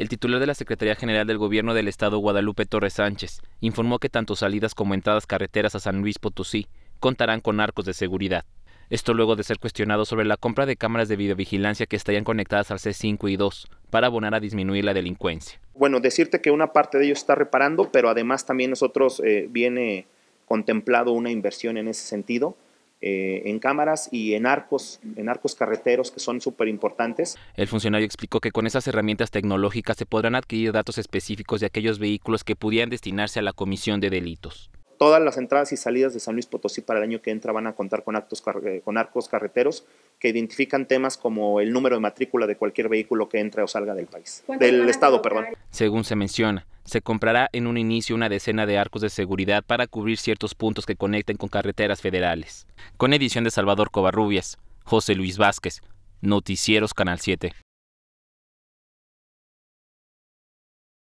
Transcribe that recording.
El titular de la Secretaría General del Gobierno del Estado, Guadalupe Torres Sánchez, informó que tanto salidas como entradas carreteras a San Luis Potosí contarán con arcos de seguridad. Esto luego de ser cuestionado sobre la compra de cámaras de videovigilancia que estarían conectadas al C5 y 2 para abonar a disminuir la delincuencia. Bueno, decirte que una parte de ellos está reparando, pero además también nosotros eh, viene contemplado una inversión en ese sentido eh, en cámaras y en arcos, en arcos carreteros que son súper importantes. El funcionario explicó que con esas herramientas tecnológicas se podrán adquirir datos específicos de aquellos vehículos que pudieran destinarse a la comisión de delitos. Todas las entradas y salidas de San Luis Potosí para el año que entra van a contar con, actos, eh, con arcos carreteros que identifican temas como el número de matrícula de cualquier vehículo que entre o salga del país, del estado, perdón. Según se menciona, se comprará en un inicio una decena de arcos de seguridad para cubrir ciertos puntos que conecten con carreteras federales. Con edición de Salvador Covarrubias, José Luis Vázquez, Noticieros Canal 7.